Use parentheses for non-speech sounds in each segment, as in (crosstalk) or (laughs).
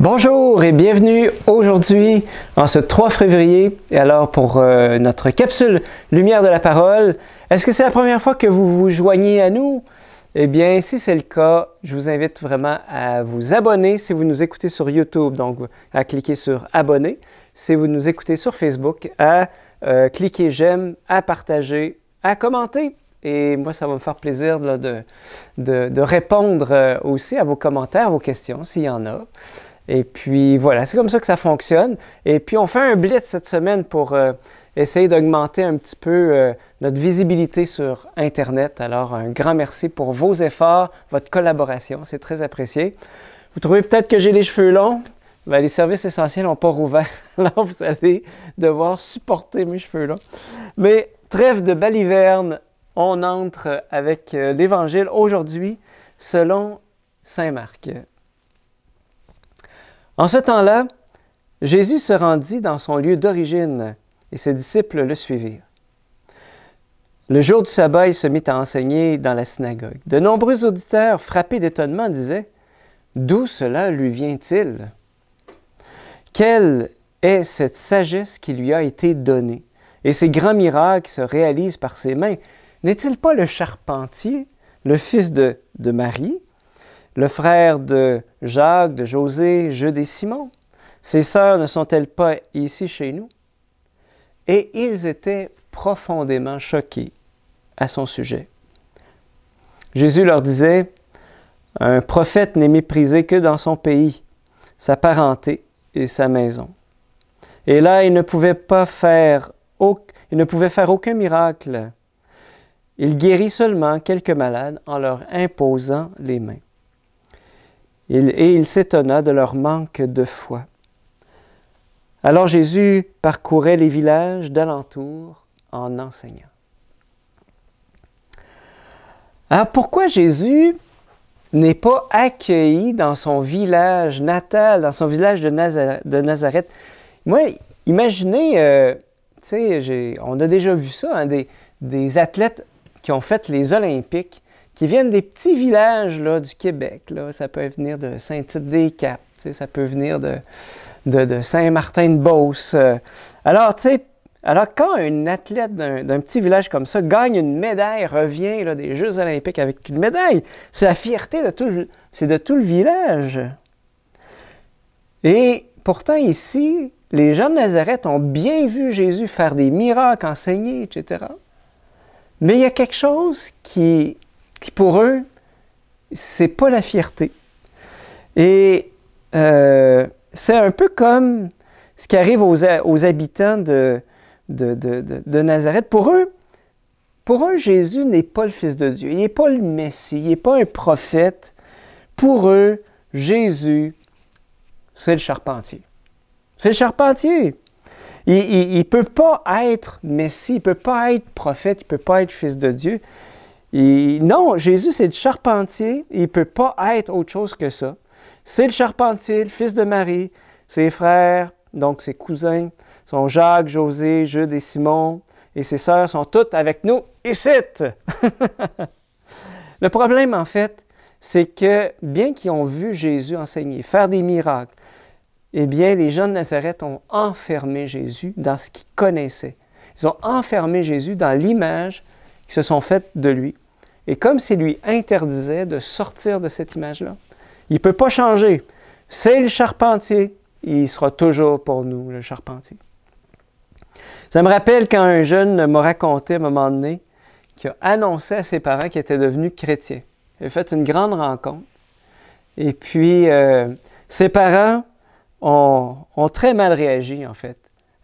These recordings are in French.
Bonjour et bienvenue aujourd'hui en ce 3 février. Et alors pour euh, notre capsule Lumière de la parole, est-ce que c'est la première fois que vous vous joignez à nous? Eh bien, si c'est le cas, je vous invite vraiment à vous abonner si vous nous écoutez sur YouTube, donc à cliquer sur abonner. Si vous nous écoutez sur Facebook, à euh, cliquer j'aime, à partager, à commenter. Et moi, ça va me faire plaisir de, de, de, répondre euh, aussi à vos commentaires, à vos questions, s'il y en a. Et puis voilà, c'est comme ça que ça fonctionne. Et puis on fait un blitz cette semaine pour euh, essayer d'augmenter un petit peu euh, notre visibilité sur Internet. Alors un grand merci pour vos efforts, votre collaboration, c'est très apprécié. Vous trouvez peut-être que j'ai les cheveux longs? mais ben, les services essentiels n'ont pas rouvert. (laughs) Alors vous allez devoir supporter mes cheveux longs. Mais trêve de baliverne, on entre avec euh, l'Évangile aujourd'hui selon Saint Marc. En ce temps-là, Jésus se rendit dans son lieu d'origine et ses disciples le suivirent. Le jour du sabbat, il se mit à enseigner dans la synagogue. De nombreux auditeurs, frappés d'étonnement, disaient D'où cela lui vient-il Quelle est cette sagesse qui lui a été donnée Et ces grands miracles se réalisent par ses mains. N'est-il pas le charpentier, le fils de Marie le frère de Jacques, de José, Jude Simon, ses sœurs ne sont-elles pas ici chez nous? Et ils étaient profondément choqués à son sujet. Jésus leur disait, Un prophète n'est méprisé que dans son pays, sa parenté et sa maison. Et là, il ne pouvait pas il ne pouvait faire aucun miracle. Il guérit seulement quelques malades en leur imposant les mains et il s'étonna de leur manque de foi. Alors Jésus parcourait les villages d'alentour en enseignant. Alors ah, pourquoi Jésus n'est pas accueilli dans son village natal, dans son village de, Nazareth? Moi, imaginez, euh, on a déjà vu ça, hein, des athlètes qui ont fait les Olympiques qui viennent des petits villages là, du Québec. Là. Ça peut venir de Saint-Tite-des-Capes, ça peut venir de, de, Saint-Martin-de-Beauce. Euh. Alors, tu alors, quand un athlète d'un petit village comme ça gagne une médaille, revient là, des Jeux olympiques avec une médaille, c'est la fierté de tout, c'est de tout le village. Et pourtant, ici, les gens de Nazareth ont bien vu Jésus faire des miracles, enseigner, etc. Mais il y a quelque chose qui pour eux, c'est pas la fierté. Et euh, c'est un peu comme ce qui arrive aux, habitants de, Nazareth. Pour eux, pour eux, Jésus n'est pas le Fils de Dieu, il n'est pas le Messie, il n'est pas un prophète. Pour eux, Jésus, c'est le charpentier. C'est le charpentier. Il ne peut pas être Messie, il ne peut pas être prophète, il ne peut pas être Fils de Dieu non, Jésus, c'est le charpentier. Il ne peut pas être autre chose que ça. C'est le charpentier, le fils de Marie, ses frères, donc ses cousins, sont Jacques, José, Jude et Simon, et ses sœurs sont toutes avec nous ici. (laughs) le problème, en fait, c'est que bien qu'ils ont vu Jésus enseigner, faire des miracles, eh bien, les gens de Nazareth ont enfermé Jésus dans ce qu'ils connaissaient. Ils ont enfermé Jésus dans l'image qu'ils se sont faite de lui. Et comme s'il lui interdisait de sortir de cette image-là, il ne peut pas changer. C'est le charpentier. il sera toujours pour nous le charpentier. Ça me rappelle quand un jeune m'a raconté à un moment donné qu'il a annoncé à ses parents qu'il était devenu chrétien. Il a fait une grande rencontre. Et puis, euh, ses parents ont, très mal réagi, en fait,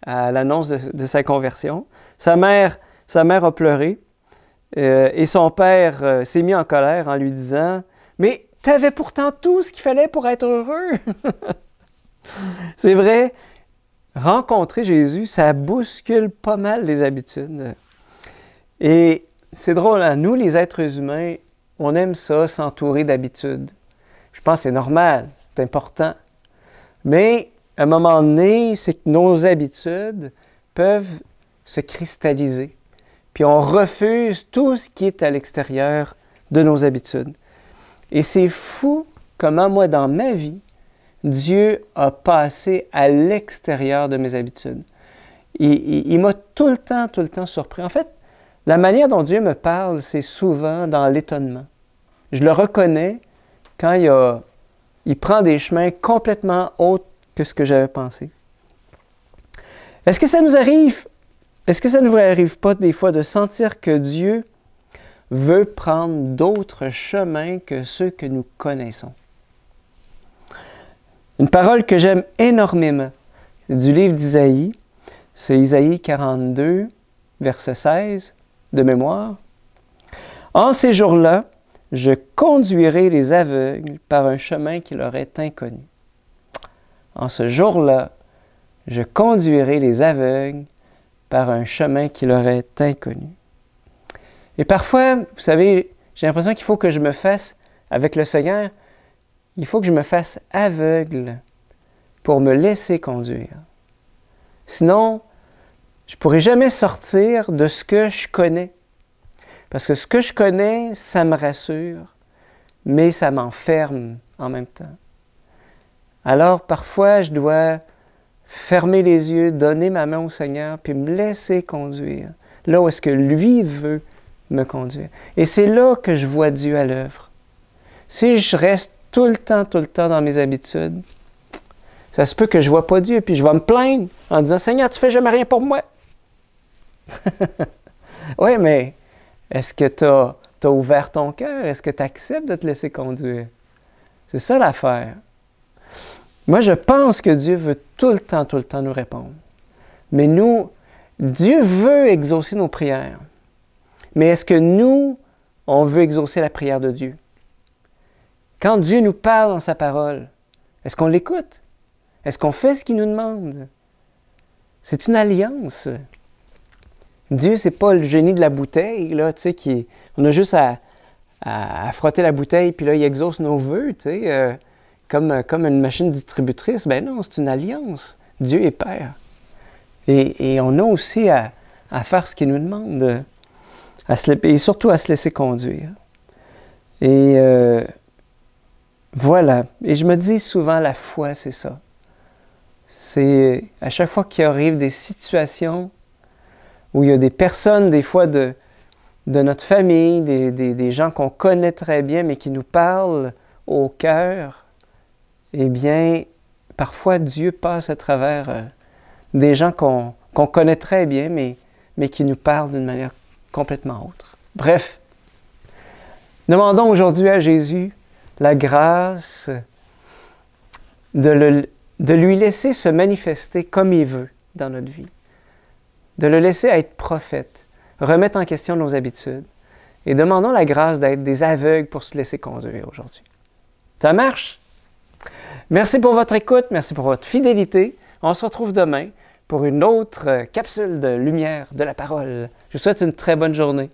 à l'annonce de, de sa conversion. Sa mère, sa mère a pleuré. Euh, et son père euh, s'est mis en colère en lui disant Mais t'avais pourtant tout ce qu'il fallait pour être heureux. (laughs) C'est vrai, rencontrer Jésus, ça bouscule pas mal les habitudes. Et c'est drôle, hein, nous les êtres humains, on aime ça, s'entourer d'habitudes. Je pense que c'est normal, c'est important. Mais à un moment donné, c'est que nos habitudes peuvent se cristalliser puis on refuse tout ce qui est à l'extérieur de nos habitudes. Et c'est fou comment moi, dans ma vie, Dieu a passé à l'extérieur de mes habitudes. Il, m'a tout le temps, tout le temps surpris. En fait, la manière dont Dieu me parle, c'est souvent dans l'étonnement. Je le reconnais quand il prend des chemins complètement autres que ce que j'avais pensé. Est-ce que ça nous arrive est-ce que ça ne vous arrive pas des fois de sentir que Dieu veut prendre d'autres chemins que ceux que nous connaissons? Une parole que j'aime énormément du livre d'Isaïe, c'est Isaïe 42, verset 16 de mémoire. En ces jours-là, je conduirai les aveugles par un chemin qui leur est inconnu. En ce jour-là, je conduirai les aveugles par un chemin qui leur est inconnu. Et parfois, vous savez, j'ai l'impression qu'il faut que je me fasse, avec le Seigneur, il faut que je me fasse aveugle pour me laisser conduire. Sinon, je ne pourrai jamais sortir de ce que je connais. Parce que ce que je connais, ça me rassure, mais ça m'enferme en même temps. Alors parfois, je dois fermer les yeux, donner ma main au Seigneur, puis me laisser conduire, là où est-ce que lui veut me conduire. Et c'est là que je vois Dieu à l'œuvre. Si je reste tout le temps, tout le temps dans mes habitudes, ça se peut que je ne vois pas Dieu, puis je vais me plaindre en disant Seigneur, tu fais jamais rien pour moi. (laughs) oui, mais est-ce que tu as, as, ouvert ton cœur? Est-ce que tu acceptes de te laisser conduire? C'est ça l'affaire. Moi, je pense que Dieu veut tout le temps, tout le temps nous répondre. Mais nous, Dieu veut exaucer nos prières. Mais est-ce que nous, on veut exaucer la prière de Dieu? Quand Dieu nous parle dans sa parole, est-ce qu'on l'écoute? Est-ce qu'on fait ce qu'il nous demande? C'est une alliance. Dieu, c'est pas le génie de la bouteille, là, tu sais, qui... On a juste à, frotter la bouteille, puis là, il exauce nos voeux, tu sais. Euh, comme, euh, comme une machine distributrice. Ben non, c'est une alliance. Dieu est Père. Et, on a aussi à, faire ce qu'il nous demande, à se, et surtout à se laisser conduire. Et euh, voilà. Et je me dis souvent, la foi, c'est ça. C'est à chaque fois qu'il arrive des situations où il y a des personnes, des fois, de, de notre famille, des, des, des gens qu'on connaît très bien, mais qui nous parlent au cœur, eh bien, parfois Dieu passe à travers euh, des gens qu'on connaît très bien, mais, mais qui nous parlent d'une manière complètement autre. Bref, demandons aujourd'hui à Jésus la grâce de, de lui laisser se manifester comme il veut dans notre vie, de le laisser être prophète, remettre en question nos habitudes et demandons la grâce d'être des aveugles pour se laisser conduire aujourd'hui. Ça marche? Merci pour votre écoute, merci pour votre fidélité. On se retrouve demain pour une autre euh, capsule de lumière de la parole. Je vous souhaite une très bonne journée.